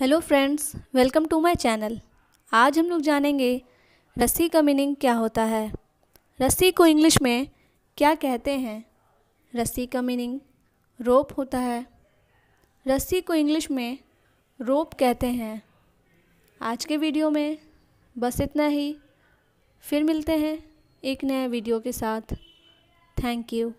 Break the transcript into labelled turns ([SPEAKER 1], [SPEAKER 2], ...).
[SPEAKER 1] hello friends welcome to my channel आज हम लोग जानेंगे रस्सी का मीनिंग क्या होता है रस्सी को इंग्लिश में क्या कहते हैं रस्सी का मीनिंग रोप होता है रस्सी को इंग्लिश में रोप कहते हैं आज के वीडियो में बस इतना ही फिर मिलते हैं एक नए वीडियो के साथ थैंक यू